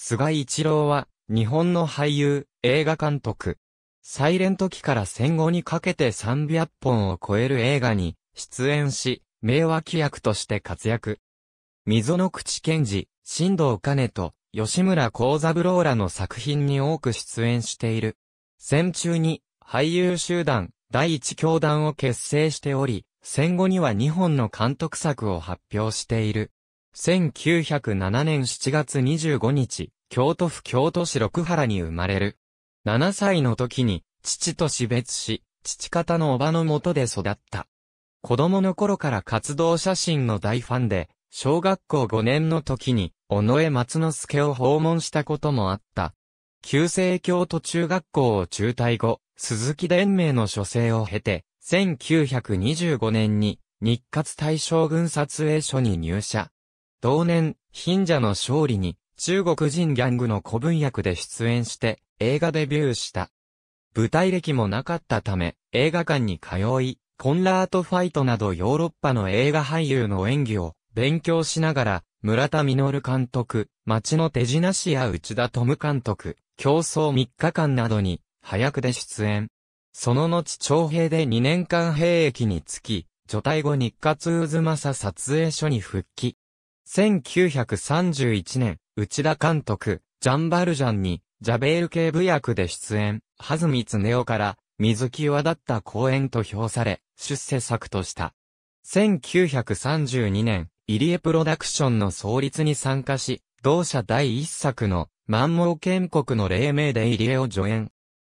菅一郎は、日本の俳優、映画監督。サイレント期から戦後にかけて300本を超える映画に出演し、名脇役として活躍。溝の口賢治、新藤兼と、吉村幸三郎らの作品に多く出演している。戦中に、俳優集団、第一教団を結成しており、戦後には2本の監督作を発表している。1907年7月25日、京都府京都市六原に生まれる。7歳の時に、父と死別し、父方のおばのもとで育った。子供の頃から活動写真の大ファンで、小学校5年の時に、尾上松之助を訪問したこともあった。旧制京都中学校を中退後、鈴木伝明の書生を経て、1925年に、日活大将軍撮影所に入社。同年、貧者の勝利に、中国人ギャングの古文役で出演して、映画デビューした。舞台歴もなかったため、映画館に通い、コンラート・ファイトなどヨーロッパの映画俳優の演技を勉強しながら、村田実監督、町の手品師や内田富監督、競争3日間などに、早くで出演。その後徴兵で2年間兵役につき、除隊後日活渦政撮影所に復帰。1931年、内田監督、ジャンバルジャンに、ジャベール警部役で出演、ハズミツネオから、水際立だった公演と評され、出世作とした。1932年、入江プロダクションの創立に参加し、同社第一作の、万盲建国の黎明で入江を助演。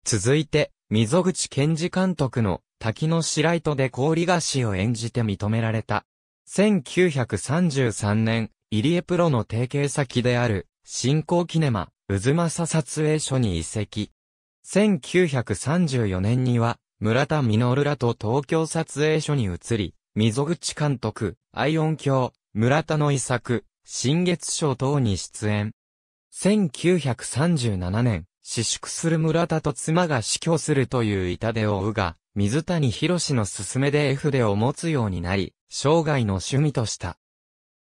続いて、溝口健二監督の、滝の白糸で氷菓子を演じて認められた。1933年、入江プロの提携先である、新興キネマ、渦政撮影所に移籍。1934年には、村田実らと東京撮影所に移り、溝口監督、アイオン教、村田の遺作、新月賞等に出演。1937年、死縮する村田と妻が死去するという痛手を負うが、水谷博士の勧めで絵筆を持つようになり、生涯の趣味とした。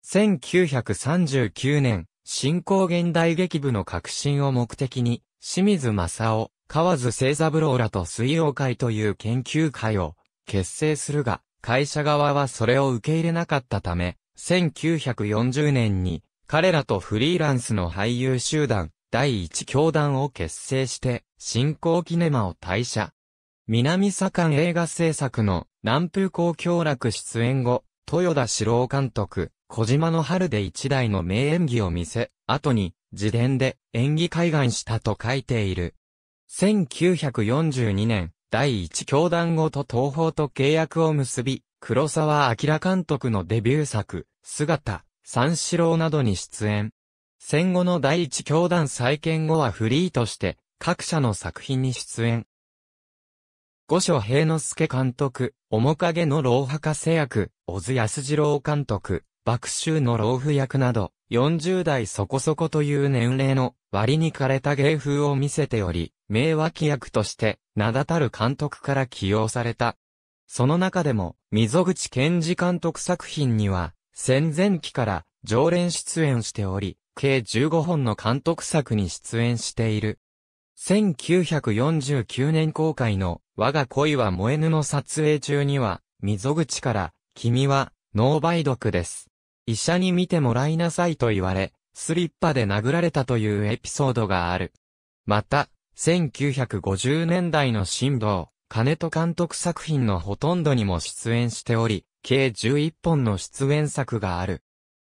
1939年、新興現代劇部の革新を目的に、清水正夫、河津聖三郎らと水曜会という研究会を結成するが、会社側はそれを受け入れなかったため、1940年に彼らとフリーランスの俳優集団、第一教団を結成して、新興キネマを退社。南左官映画制作の南風公共楽出演後、豊田史郎監督、小島の春で一代の名演技を見せ、後に自伝で演技開眼したと書いている。1942年、第一教団後と東宝と契約を結び、黒沢明監督のデビュー作、姿、三四郎などに出演。戦後の第一教団再建後はフリーとして、各社の作品に出演。五所平之助監督、面影の老博士役、小津安二郎監督、爆臭の老婦役など、40代そこそこという年齢の割に枯れた芸風を見せており、名脇役として名だたる監督から起用された。その中でも、溝口健二監督作品には、戦前期から常連出演しており、計15本の監督作に出演している。1949年公開の我が恋は燃えぬの撮影中には、溝口から、君は、脳梅毒です。医者に見てもらいなさいと言われ、スリッパで殴られたというエピソードがある。また、1950年代の新道、金戸監督作品のほとんどにも出演しており、計11本の出演作がある。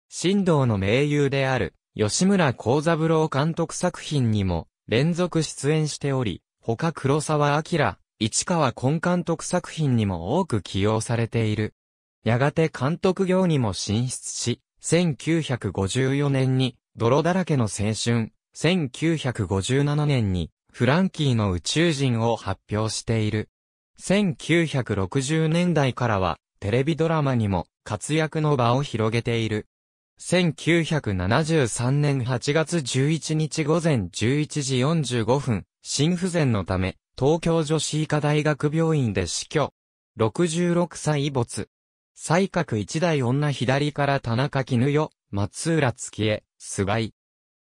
新道の名優である、吉村幸三郎監督作品にも連続出演しており、他黒沢明、市川根監督作品にも多く起用されている。やがて監督業にも進出し、1954年に、泥だらけの青春、1957年に、フランキーの宇宙人を発表している。1960年代からは、テレビドラマにも活躍の場を広げている。1973年8月11日午前11時45分、心不全のため、東京女子医科大学病院で死去。66歳没。西角一代女左から田中絹代、松浦月江、菅井。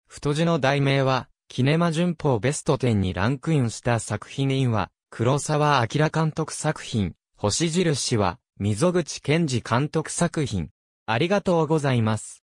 太字の題名は、キネマ旬報ベスト10にランクインした作品には、黒沢明監督作品、星印は、溝口健二監督作品。ありがとうございます。